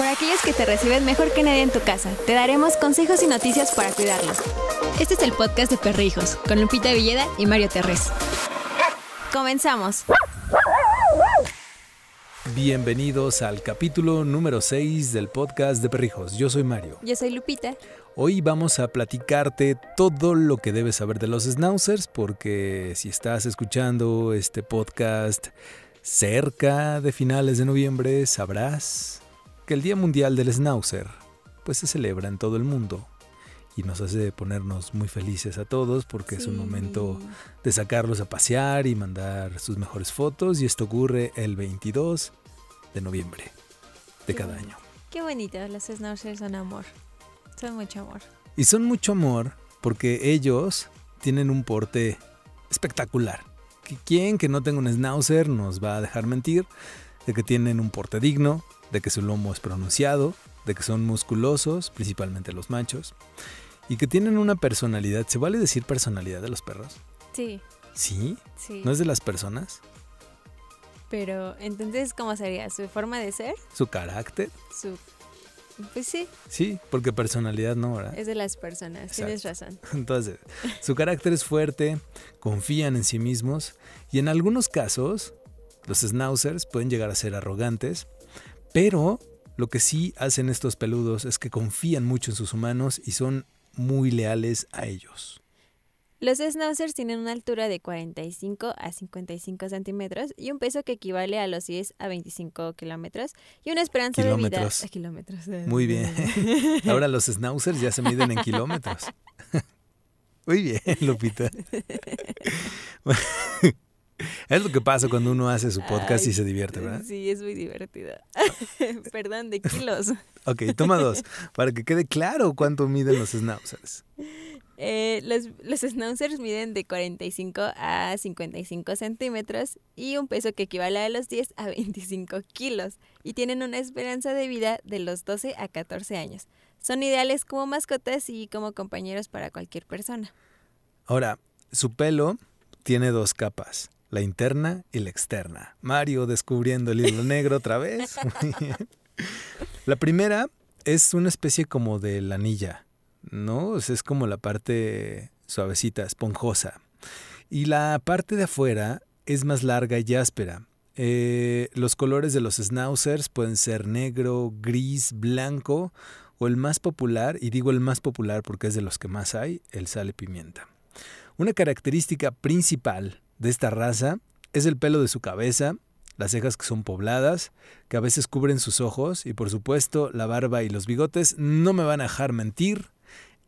para aquellos que te reciben mejor que nadie en tu casa. Te daremos consejos y noticias para cuidarlos. Este es el podcast de Perrijos, con Lupita Villeda y Mario Terrés. Comenzamos. Bienvenidos al capítulo número 6 del podcast de Perrijos. Yo soy Mario. Yo soy Lupita. Hoy vamos a platicarte todo lo que debes saber de los schnauzers porque si estás escuchando este podcast cerca de finales de noviembre sabrás el Día Mundial del Schnauzer pues se celebra en todo el mundo y nos hace ponernos muy felices a todos porque es un momento de sacarlos a pasear y mandar sus mejores fotos y esto ocurre el 22 de noviembre de cada año. Qué bonito, los schnauzers son amor, son mucho amor. Y son mucho amor porque ellos tienen un porte espectacular. ¿Quién que no tenga un schnauzer nos va a dejar mentir de que tienen un porte digno, de que su lomo es pronunciado, de que son musculosos, principalmente los machos, y que tienen una personalidad. ¿Se vale decir personalidad de los perros? Sí. ¿Sí? Sí. ¿No es de las personas? Pero entonces, ¿cómo sería? ¿Su forma de ser? ¿Su carácter? Pues sí. Sí, porque personalidad no, ¿verdad? Es de las personas, tienes razón. Entonces, su carácter es fuerte, confían en sí mismos y en algunos casos los schnauzers pueden llegar a ser arrogantes pero lo que sí hacen estos peludos es que confían mucho en sus humanos y son muy leales a ellos. Los schnauzers tienen una altura de 45 a 55 centímetros y un peso que equivale a los 10 a 25 kilómetros y una esperanza de vida... A kilómetros. Muy bien. Ahora los schnauzers ya se miden en kilómetros. Muy bien, Lupita. Es lo que pasa cuando uno hace su podcast y se divierte, ¿verdad? Sí, es muy divertido. Perdón, de kilos. ok, toma dos, para que quede claro cuánto miden los schnauzers. Eh, los, los miden de 45 a 55 centímetros y un peso que equivale a los 10 a 25 kilos y tienen una esperanza de vida de los 12 a 14 años. Son ideales como mascotas y como compañeros para cualquier persona. Ahora, su pelo tiene dos capas la interna y la externa. Mario descubriendo el hilo negro otra vez. La primera es una especie como de lanilla, ¿no? es como la parte suavecita, esponjosa. Y la parte de afuera es más larga y áspera. Eh, los colores de los schnauzers pueden ser negro, gris, blanco o el más popular, y digo el más popular porque es de los que más hay, el sale pimienta. Una característica principal de esta raza es el pelo de su cabeza, las cejas que son pobladas, que a veces cubren sus ojos y por supuesto la barba y los bigotes no me van a dejar mentir.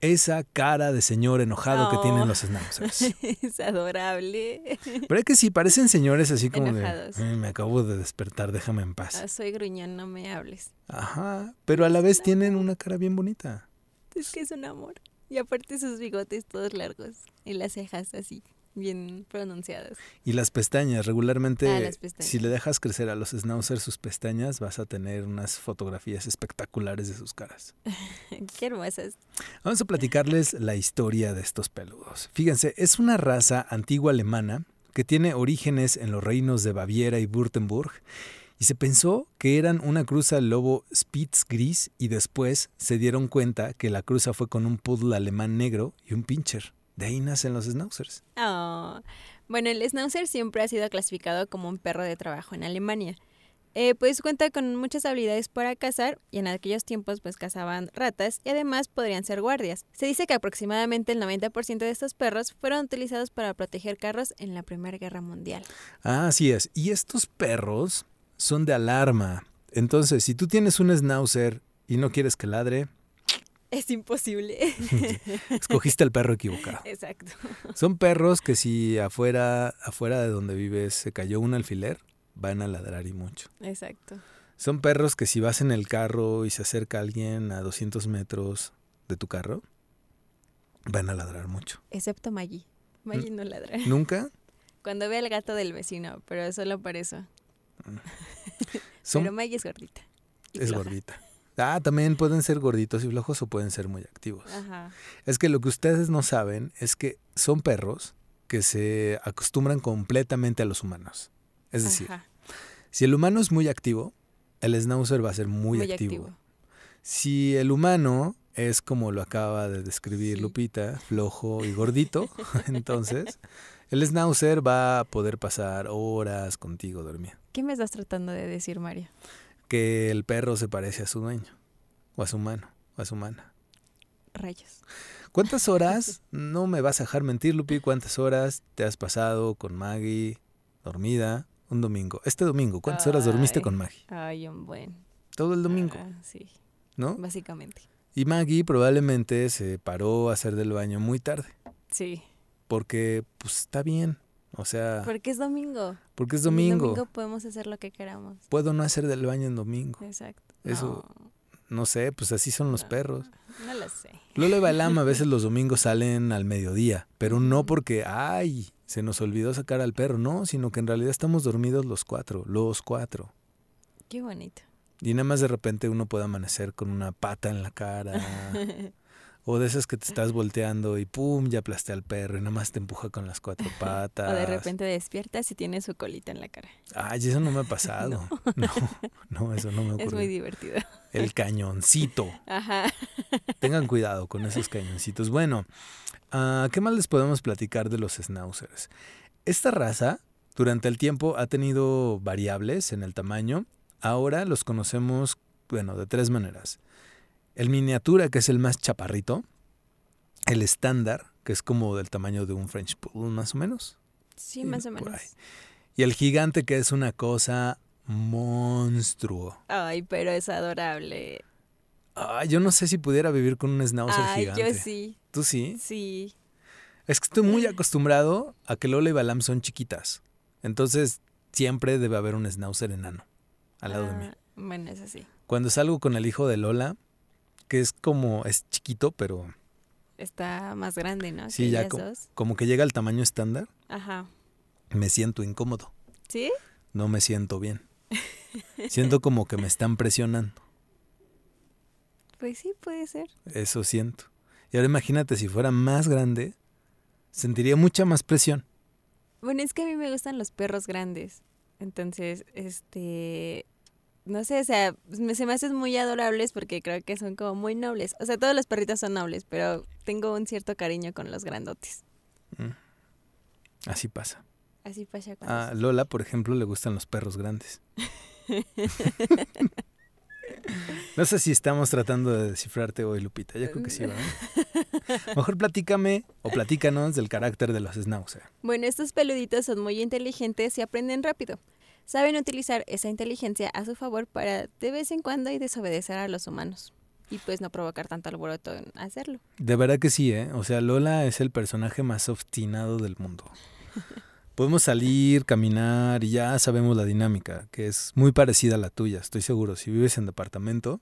Esa cara de señor enojado que tienen los snapsers. Es adorable. Pero es que sí, parecen señores así como Enojados. Me acabo de despertar, déjame en paz. Ah, soy gruñón, no me hables. Ajá, pero a la vez tienen una cara bien bonita. Es que es un amor. Y aparte sus bigotes todos largos y las cejas así bien pronunciadas. Y las pestañas, regularmente ah, si le dejas crecer a los schnauzers sus pestañas, vas a tener unas fotografías espectaculares de sus caras. Qué hermosas. Vamos a platicarles la historia de estos peludos. Fíjense, es una raza antigua alemana que tiene orígenes en los reinos de Baviera y Württemberg. Y se pensó que eran una cruza lobo Spitz gris y después se dieron cuenta que la cruza fue con un poodle alemán negro y un pincher. De ahí nacen los schnauzers. Oh. Bueno, el schnauzer siempre ha sido clasificado como un perro de trabajo en Alemania. Eh, pues cuenta con muchas habilidades para cazar y en aquellos tiempos pues cazaban ratas y además podrían ser guardias. Se dice que aproximadamente el 90% de estos perros fueron utilizados para proteger carros en la Primera Guerra Mundial. Ah, así es. Y estos perros son de alarma. Entonces, si tú tienes un schnauzer y no quieres que ladre, es imposible. Escogiste el perro equivocado. Exacto. Son perros que si afuera, afuera de donde vives se cayó un alfiler, van a ladrar y mucho. Exacto. Son perros que si vas en el carro y se acerca alguien a 200 metros de tu carro, van a ladrar mucho. Excepto Maggie. Maggie no ladra. ¿Nunca? Cuando ve al gato del vecino, pero solo por eso. Mm. Pero Maggie es gordita. Es gordita. Ah, también pueden ser gorditos y flojos o pueden ser muy activos. Ajá. Es que lo que ustedes no saben es que son perros que se acostumbran completamente a los humanos. Es decir, si el humano es muy activo, el schnauzer va a ser muy, activo. Si el humano es como lo acaba de describir Lupita, flojo y gordito, entonces el schnauzer va a poder pasar horas contigo durmiendo. ¿Qué me estás tratando de decir, María? que el perro se parece a su dueño, o a su mano, o a su humana. Rayos. ¿Cuántas horas, no me vas a dejar mentir, Lupi, cuántas horas te has pasado con Maggie dormida un domingo? Este domingo, ¿cuántas horas dormiste con Maggie? Ay, un buen. Todo el domingo. Ah, sí. ¿No? Básicamente. Y Maggie probablemente se paró a hacer del baño muy tarde. Sí. Porque, pues, está bien. O sea. Porque es domingo. Porque es domingo. En domingo podemos hacer lo que queramos. Puedo no hacer del baño en domingo. Exacto. Eso. No. sé, pues así son los perros. No lo sé. Lola y Balam a veces los domingos salen al mediodía, pero no porque, ay, se nos olvidó sacar al perro, no, sino que en realidad estamos dormidos los cuatro, los cuatro. Qué bonito. Y nada más de repente uno puede amanecer con una pata en la cara, O de esas que te estás volteando y pum, ya aplasté al perro y nada más te empuja con las cuatro patas. O de repente despiertas y tiene su colita en la cara. Ay, eso no me ha pasado. No, no, eso no me ocurrió. Es muy divertido. El cañoncito. Ajá. Tengan cuidado con esos cañoncitos. Bueno, ah, ¿qué más les podemos platicar de los schnauzers? Esta raza, durante el tiempo, ha tenido variables en el tamaño. Ahora los conocemos, bueno, de tres maneras el miniatura, que es el más chaparrito. El estándar, que es como del tamaño de un French Poodle, más o menos. Sí, más o menos. Y el gigante, que es una cosa monstruo. Ay, pero es adorable. yo no sé si pudiera vivir con un schnauzer Ay, gigante. Yo sí. ¿Tú sí? Sí. Es que estoy muy acostumbrado a que Lola y Balam son chiquitas. Entonces, siempre debe haber un schnauzer enano al lado de mí. Ah, bueno, es así. Cuando salgo con el hijo de Lola, que es como, es chiquito, pero... Está más grande, ¿no? Sí, ya como, como que llega al tamaño estándar. Ajá. Me siento incómodo. ¿Sí? No me siento bien. siento como que me están presionando. Pues sí, puede ser. Eso siento. Y ahora imagínate si fuera más grande, sentiría mucha más presión. Bueno, es que a mí me gustan los perros grandes. Entonces, este, no sé, o sea, pues, se me hacen muy adorables porque creo que son como muy nobles. O sea, todos los perritos son nobles, pero tengo un cierto cariño con los grandotes. Mm. Así pasa. Así pasa. Cuando A Lola, por ejemplo, le gustan los perros grandes. no sé si estamos tratando de descifrarte hoy, Lupita. Yo creo que sí, ¿verdad? Mejor platícame o platícanos del carácter de los schnauzer. Bueno, estos peluditos son muy inteligentes y aprenden rápido saben utilizar esa inteligencia a su favor para de vez en cuando y desobedecer a los humanos. Y pues no provocar tanto alboroto en hacerlo. De verdad que sí, ¿eh? O sea, Lola es el personaje más obstinado del mundo. Podemos salir, caminar y ya sabemos la dinámica, que es muy parecida a la tuya, estoy seguro. Si vives en departamento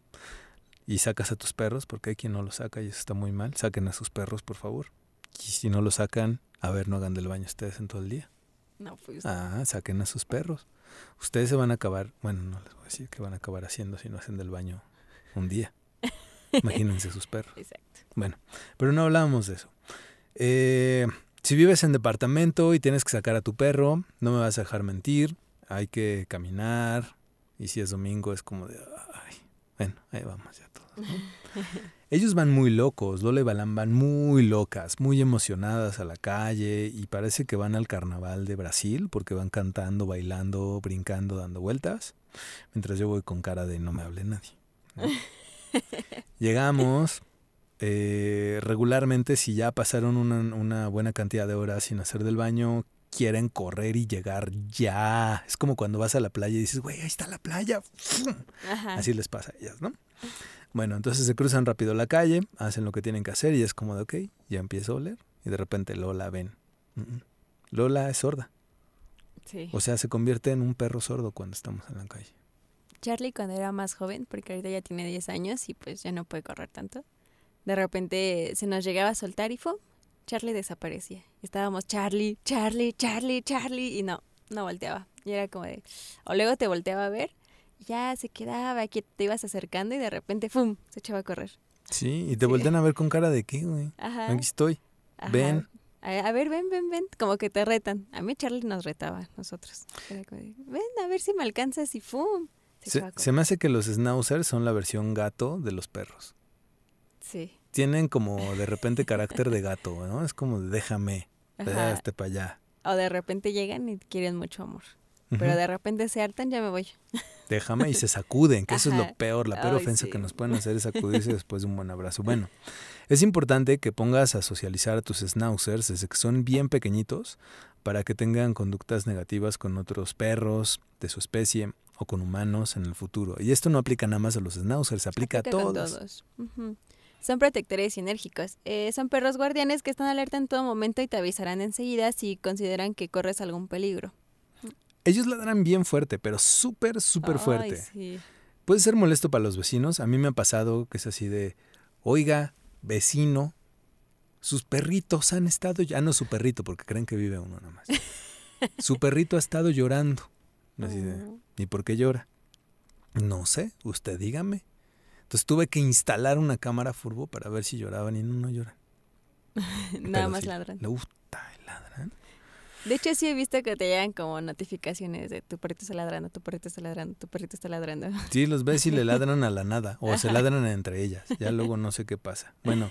y sacas a tus perros, porque hay quien no los saca y eso está muy mal, saquen a sus perros, por favor. Y si no los sacan, a ver, no hagan del baño ustedes en todo el día. No, pues. Ah, saquen a sus perros. Ustedes se van a acabar, bueno, no les voy a decir qué van a acabar haciendo si no hacen del baño un día. Imagínense sus perros. Exacto. Bueno, pero no hablábamos de eso. Eh, si vives en departamento y tienes que sacar a tu perro, no me vas a dejar mentir. Hay que caminar. Y si es domingo es como de... Bueno, ahí vamos ya todos. Ellos van muy locos, Lola y Balán van muy locas, muy emocionadas a la calle y parece que van al carnaval de Brasil porque van cantando, bailando, brincando, dando vueltas, mientras yo voy con cara de no me hable nadie. Llegamos, eh, regularmente si ya pasaron una, una, buena cantidad de horas sin hacer del baño, quieren correr y llegar ya. Es como cuando vas a la playa y dices, güey, ahí está la playa. Así les pasa a ellas, ¿no? Bueno, entonces se cruzan rápido la calle, hacen lo que tienen que hacer y es como de, ok, ya empiezo a oler. Y de repente Lola ven. Lola es sorda. Sí. O sea, se convierte en un perro sordo cuando estamos en la calle. Charlie cuando era más joven, porque ahorita ya tiene 10 años y pues ya no puede correr tanto, de repente se nos llegaba a soltar y fue, Charlie desaparecía. Estábamos Charlie, Charlie, Charlie, Charlie y no, no volteaba. Y era como de, o luego te volteaba a ver, ya se quedaba, aquí te ibas acercando y de repente, ¡fum!, se echaba a correr. Sí, y te voltean a ver con cara de qué, güey. Ajá. Aquí estoy. Ven. A, ver, ven, ven, ven. Como que te retan. A mí Charlie nos retaba, nosotros. Era como ven, a ver si me alcanzas y ¡fum! Se, me hace que los schnauzers son la versión gato de los perros. Sí tienen como de repente carácter de gato, ¿no? Es como déjame, este para allá. O de repente llegan y quieren mucho amor. Pero de repente se hartan, ya me voy. Déjame y se sacuden, que eso es lo peor, la peor ofensa que nos pueden hacer es sacudirse después de un buen abrazo. Bueno, es importante que pongas a socializar a tus schnauzers desde que son bien pequeñitos para que tengan conductas negativas con otros perros de su especie o con humanos en el futuro. Y esto no aplica nada más a los schnauzers, aplica, aplica a todos. Con todos. Son protectores y enérgicos. Eh, son perros guardianes que están alerta en todo momento y te avisarán enseguida si consideran que corres algún peligro. Ellos ladran bien fuerte, pero súper, súper fuerte. Puede ser molesto para los vecinos. A mí me ha pasado que es así de, oiga, vecino, sus perritos han estado, ya ah, no su perrito, porque creen que vive uno nomás. su perrito ha estado llorando. ¿Y por qué llora? No sé, usted dígame. Entonces tuve que instalar una cámara furbo para ver si lloraban y no, no lloran. Nada más ladran. Le gusta, ladran. De hecho, sí he visto que te llegan como notificaciones de tu perrito está ladrando, tu perrito está ladrando, tu perrito está ladrando. Sí, los ves y le ladran a la nada o se ladran entre ellas. Ya luego no sé qué pasa. Bueno,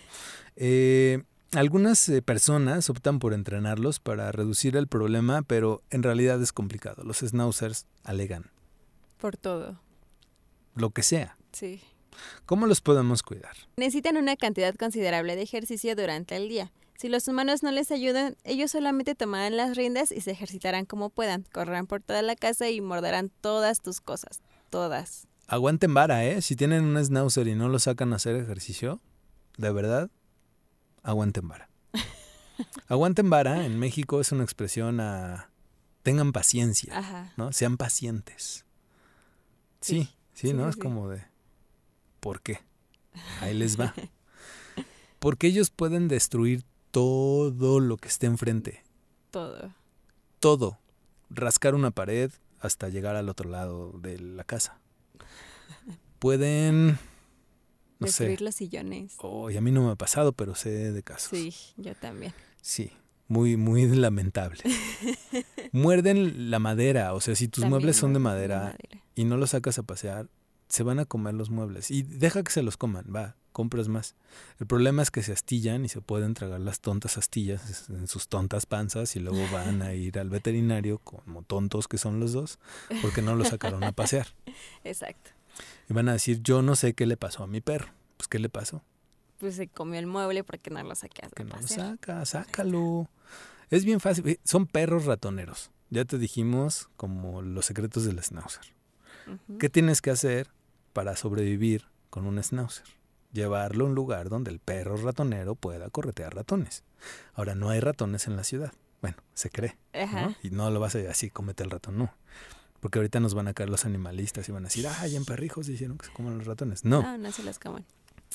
eh, algunas eh, personas optan por entrenarlos para reducir el problema, pero en realidad es complicado. Los schnauzers alegan. Por todo. Lo que sea. Sí. ¿Cómo los podemos cuidar? Necesitan una cantidad considerable de ejercicio durante el día. Si los humanos no les ayudan, ellos solamente tomarán las riendas y se ejercitarán como puedan. Correrán por toda la casa y morderán todas tus cosas. Todas. Aguanten vara, ¿eh? Si tienen un schnauzer y no lo sacan a hacer ejercicio, de verdad, aguanten vara. aguanten vara en México es una expresión a... Tengan paciencia, ¿no? Sean pacientes. Sí, sí, ¿no? es como de... ¿Por qué? Ahí les va. Porque ellos pueden destruir todo lo que esté enfrente. Todo. Todo. Rascar una pared hasta llegar al otro lado de la casa. Pueden... No destruir los sillones. a mí no me ha pasado, pero sé de casos. Sí, yo también. Sí, muy, muy lamentable. Muerden la madera, o sea, si tus muebles son de madera, y no los sacas a pasear, se van a comer los muebles. Y deja que se los coman, va, compras más. El problema es que se astillan y se pueden tragar las tontas astillas en sus tontas panzas y luego van a ir al veterinario como tontos que son los dos porque no lo sacaron a pasear. Exacto. Y van a decir, yo no sé qué le pasó a mi perro. Pues, ¿qué le pasó? Pues se comió el mueble porque no lo saqué Que no lo saca, sácalo. Es bien fácil. Son perros ratoneros. Ya te dijimos como los secretos del snouser. ¿Qué tienes que hacer? para sobrevivir con un schnauzer. Llevarlo a un lugar donde el perro ratonero pueda corretear ratones. Ahora, no hay ratones en la ciudad. Bueno, se cree. Y no lo vas a así, comete el ratón, no. Porque ahorita nos van a caer los animalistas y van a decir, ya en perrijos hicieron que se coman los ratones. No. No, ah, no se las coman.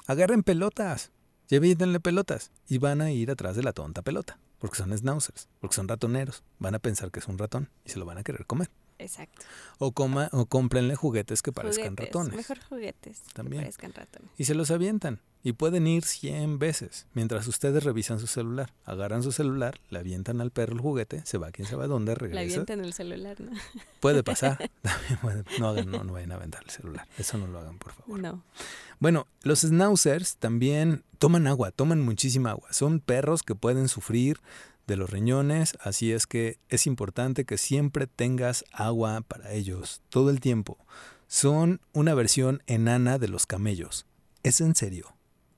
Agarren pelotas, llévenle pelotas y van a ir atrás de la tonta pelota, porque son schnauzers, porque son ratoneros. Van a pensar que es un ratón y se lo van a querer comer. Exacto. O, o cómprenle juguetes que parezcan ratones. Mejor juguetes También. que parezcan ratones. Y se los avientan. Y pueden ir 100 veces mientras ustedes revisan su celular. Agarran su celular, le avientan al perro el juguete, se va a quién sabe dónde, regresa. Le avientan el celular, ¿no? Puede pasar. no, no, vayan a aventar el celular. Eso no lo hagan, por favor. No. Bueno, los schnauzers también toman agua, toman muchísima agua. Son perros que pueden sufrir de los riñones, así es que es importante que siempre tengas agua para ellos, todo el tiempo. Son una versión enana de los camellos. Es en serio.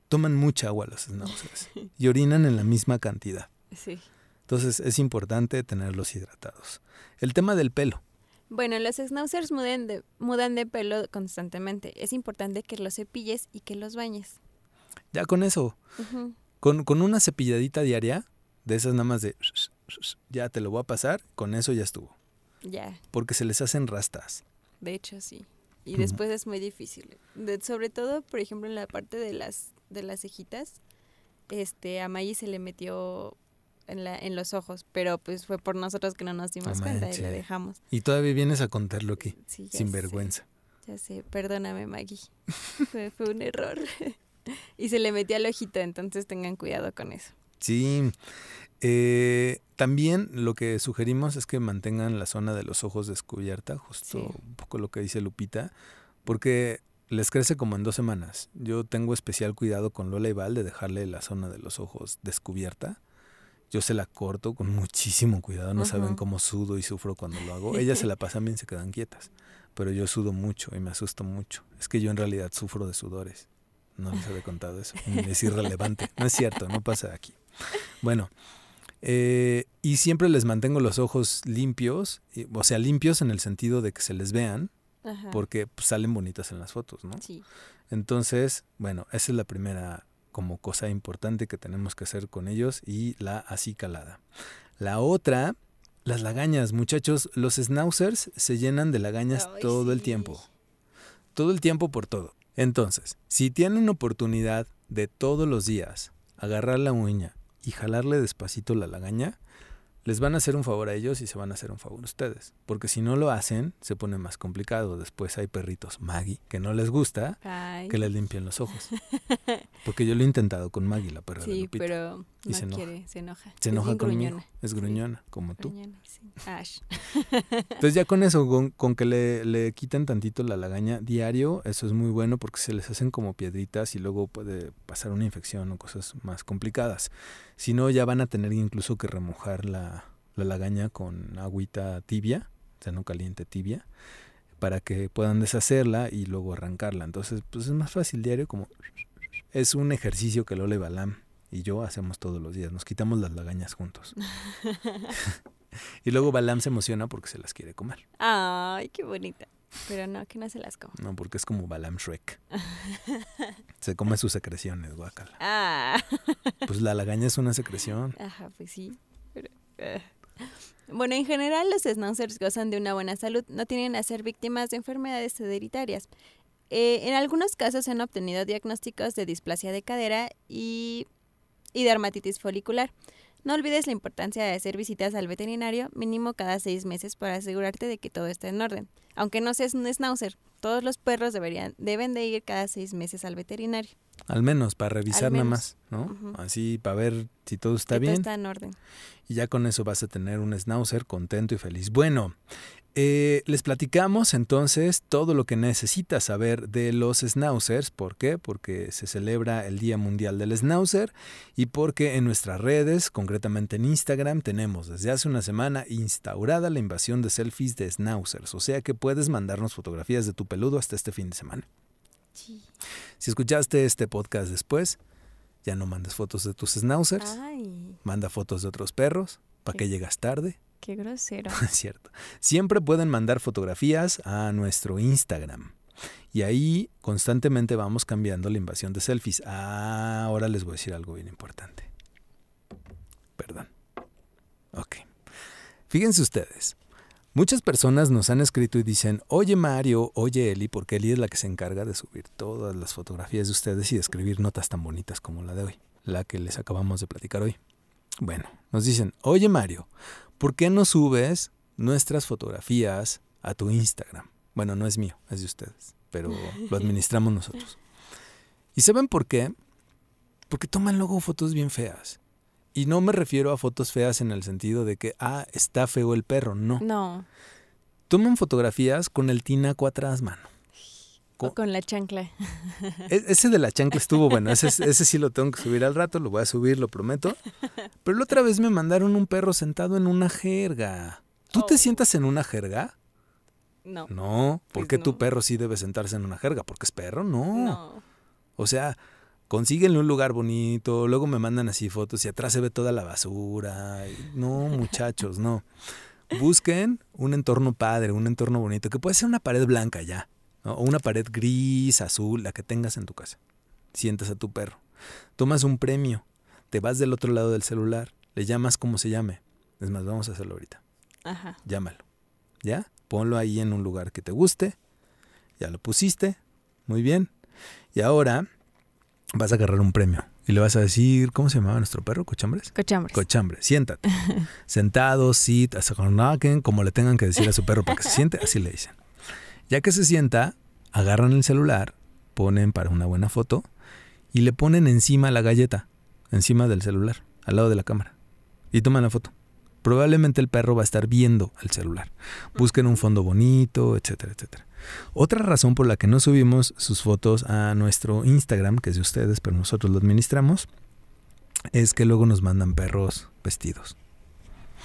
Toman mucha agua los schnauzers y orinan en la misma cantidad. Sí. Entonces es importante tenerlos hidratados. El tema del pelo. Bueno, los schnauzers mudan de, mudan de pelo constantemente. Es importante que los cepilles y que los bañes. Ya con eso, con una cepilladita diaria, de esas nada más de ya te lo voy a pasar, con eso ya estuvo. Ya. Porque se les hacen rastas. De hecho, sí. Y después es muy difícil. sobre todo, por ejemplo, en la parte de las, de las cejitas, este, a Maggie se le metió en, la, en los ojos, pero pues fue por nosotros que no nos dimos cuenta y la dejamos. Y todavía vienes a contarlo aquí, sin vergüenza. Ya sé, perdóname Maggie, fue un error. y se le metió al ojito, entonces tengan cuidado con eso. Sí. Eh, también lo que sugerimos es que mantengan la zona de los ojos descubierta, justo un poco lo que dice Lupita, porque les crece como en dos semanas. Yo tengo especial cuidado con Lola y Val de dejarle la zona de los ojos descubierta. Yo se la corto con muchísimo cuidado, no saben cómo sudo y sufro cuando lo hago. Ellas se la pasan bien, se quedan quietas, pero yo sudo mucho y me asusto mucho. Es que yo en realidad sufro de sudores. No les había contado eso. Es irrelevante. No es cierto, no pasa aquí. Bueno, eh, y siempre les mantengo los ojos limpios, o sea, limpios en el sentido de que se les vean, porque pues, salen bonitas en las fotos, ¿no? Sí. Entonces, bueno, esa es la primera como cosa importante que tenemos que hacer con ellos y la acicalada. La otra, las lagañas, muchachos, los schnauzers se llenan de lagañas todo el tiempo. Todo el tiempo por todo. Entonces, si tienen oportunidad de todos los días agarrar la uña y jalarle despacito la lagaña, les van a hacer un favor a ellos y se van a hacer un favor a ustedes. Porque si no lo hacen, se pone más complicado. Después hay perritos Maggie que no les gusta que les limpien los ojos. Porque yo lo he intentado con Maggie, la perra sí, de pero y no se enoja. se enoja. Se es conmigo. Gruñona. Es gruñona, como gruñona, tú. Sí. Ash. Entonces ya con eso, con, que le, le, quitan tantito la lagaña diario, eso es muy bueno porque se les hacen como piedritas y luego puede pasar una infección o cosas más complicadas. Si no, ya van a tener incluso que remojar la, lagaña con agüita tibia, o sea, no caliente, tibia, para que puedan deshacerla y luego arrancarla. Entonces, pues es más fácil diario como... Es un ejercicio que le Balam y yo hacemos todos los días. Nos quitamos las lagañas juntos. y luego Balam se emociona porque se las quiere comer. Ay, qué bonita. Pero no, que no se las coma. No, porque es como Balam Shrek. se come sus secreciones, guacala. Ah. pues la lagaña es una secreción. Ajá, pues sí. Eh. Bueno, en general los snowsers gozan de una buena salud, no tienen a ser víctimas de enfermedades hereditarias. Eh, en algunos casos han obtenido diagnósticos de displasia de cadera y y dermatitis folicular. No olvides la importancia de hacer visitas al veterinario mínimo cada seis meses para asegurarte de que todo está en orden. Aunque no seas un schnauzer, todos los perros deberían, deben de ir cada seis meses al veterinario. Al menos, para revisar nada más, ¿no? Así, para ver si todo está bien. Todo está en orden. Y ya con eso vas a tener un schnauzer contento y feliz. Bueno, eh, les platicamos entonces todo lo que necesitas saber de los schnauzers. ¿Por qué? Porque se celebra el Día Mundial del Schnauzer y porque en nuestras redes, concretamente en Instagram, tenemos desde hace una semana instaurada la invasión de selfies de schnauzers. O sea que puedes mandarnos fotografías de tu peludo hasta este fin de semana. Si escuchaste este podcast después, ya no mandes fotos de tus schnauzers. Manda fotos de otros perros. ¿Para qué llegas tarde? Qué grosero. Cierto. Siempre pueden mandar fotografías a nuestro Instagram. Y ahí constantemente vamos cambiando la invasión de selfies. Ah, ahora les voy a decir algo bien importante. Perdón. Ok. Fíjense ustedes. Muchas personas nos han escrito y dicen, oye Mario, oye Eli, porque Eli es la que se encarga de subir todas las fotografías de ustedes y de escribir notas tan bonitas como la de hoy, la que les acabamos de platicar hoy. Bueno, nos dicen, oye Mario, ¿por qué no subes nuestras fotografías a tu Instagram? Bueno, no es mío, es de ustedes, pero lo administramos nosotros. ¿Y saben por qué? Porque toman luego fotos bien feas. Y no me refiero a fotos feas en el sentido de que, ah, está feo el perro, no. No. Toman fotografías con el tinaco atrás, mano. Con, la chancla. E-, ese de la chancla estuvo bueno, ese, sí lo tengo que subir al rato, lo voy a subir, lo prometo. Pero la otra vez me mandaron un perro sentado en una jerga. ¿Tú te oh. sientas en una jerga? No. No, ¿por pues qué tu perro sí debe sentarse en una jerga? ¿Porque es perro? No. no. O sea, consíguenle un lugar bonito, luego me mandan así fotos y atrás se ve toda la basura. No, muchachos, no. Busquen un entorno padre, un entorno bonito, que puede ser una pared blanca ya o una pared gris, azul, la que tengas en tu casa. Sientas a tu perro, tomas un premio, te vas del otro lado del celular, le llamas como se llame. Es más, vamos a hacerlo ahorita. Llámalo. ¿Ya? Ponlo ahí en un lugar que te guste. Ya lo pusiste. Muy bien. Y ahora vas a agarrar un premio y le vas a decir, ¿cómo se llamaba nuestro perro? ¿Cochambres? Cochambres. Cochambres, siéntate. Sentado, sit, como le tengan que decir a su perro para que se siente, así le dicen. Ya que se sienta, agarran el celular, ponen para una buena foto y le ponen encima la galleta, encima del celular, al lado de la cámara. Y toman la foto. Probablemente el perro va a estar viendo al celular. Busquen un fondo bonito, etcétera, etcétera. Otra razón por la que no subimos sus fotos a nuestro Instagram, que es de ustedes, pero nosotros lo administramos, es que luego nos mandan perros vestidos.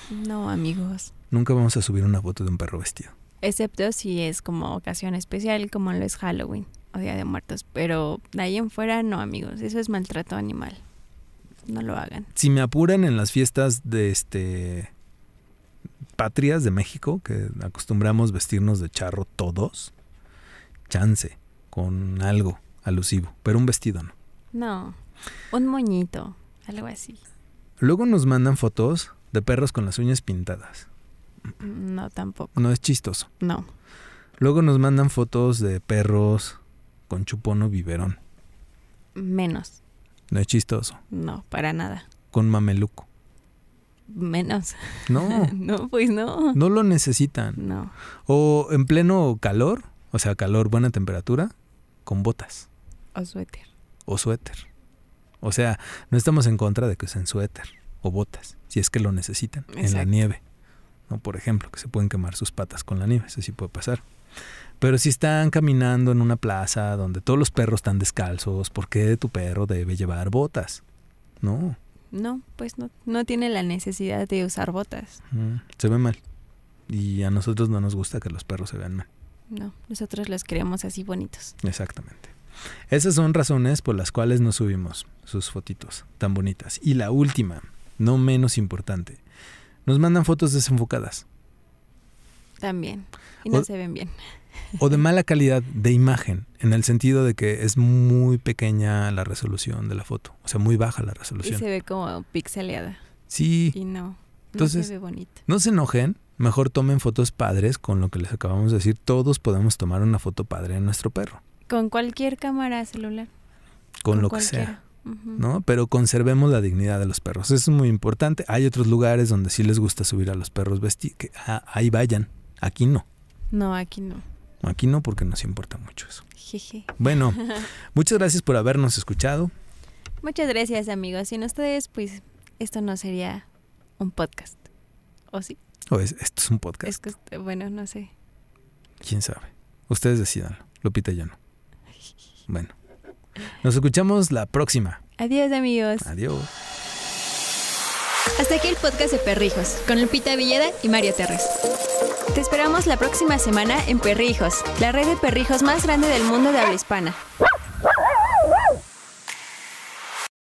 No, amigos. Nunca vamos a subir una foto de un perro vestido excepto si es como ocasión especial, como lo es Halloween o Día de Muertos. Pero de ahí en fuera, no, amigos, eso es maltrato animal. No lo hagan. Si me apuran en las fiestas de este patrias de México, que acostumbramos vestirnos de charro todos, chance, con algo alusivo, pero un vestido no. No, un moñito, algo así. Luego nos mandan fotos de perros con las uñas pintadas. Mm, no, tampoco. No es chistoso. No. Luego nos mandan fotos de perros con chupón o biberón. Menos. No es chistoso. No, para nada. Con mameluco. Menos. No. no, pues no. No lo necesitan. No. O en pleno calor, o sea, calor, buena temperatura, con botas. O suéter. O suéter. O sea, no estamos en contra de que usen suéter o botas, si es que lo necesitan en la nieve. Por ejemplo, que se pueden quemar sus patas con la nieve, eso sí puede pasar. Pero si están caminando en una plaza donde todos los perros están descalzos, ¿por qué tu perro debe llevar botas? No. No, pues no, no tiene la necesidad de usar botas. Mm, se ve mal. Y a nosotros no nos gusta que los perros se vean mal. No, nosotros los creemos así bonitos. Exactamente. Esas son razones por las cuales no subimos sus fotitos tan bonitas. Y la última, no menos importante, nos mandan fotos desenfocadas. También. Y no se ven bien. O de mala calidad de imagen, en el sentido de que es muy pequeña la resolución de la foto. O sea, muy baja la resolución. Y se ve como pixeleada. Sí. Y no. no Entonces, se ve bonito. No se enojen. Mejor tomen fotos padres con lo que les acabamos de decir. Todos podemos tomar una foto padre de nuestro perro. Con cualquier cámara celular. Con, lo que sea. ¿no? Pero conservemos la dignidad de los perros. Eso es muy importante. Hay otros lugares donde sí les gusta subir a los perros vestir, que ah, ahí vayan. Aquí no. No, aquí no. Aquí no, porque nos importa mucho eso. Jeje. Bueno, muchas gracias por habernos escuchado. Muchas gracias, amigos. Sin ustedes, pues esto no sería un podcast. ¿O sí? O esto es un podcast. bueno, no sé. ¿Quién sabe? Ustedes decidan. Lupita ya yo no. Bueno. Nos escuchamos la próxima. Adiós amigos. Adiós. Hasta aquí el podcast de Perrijos, con Lupita Villeda y Mario Terres. Te esperamos la próxima semana en Perrijos, la red de perrijos más grande del mundo de habla hispana.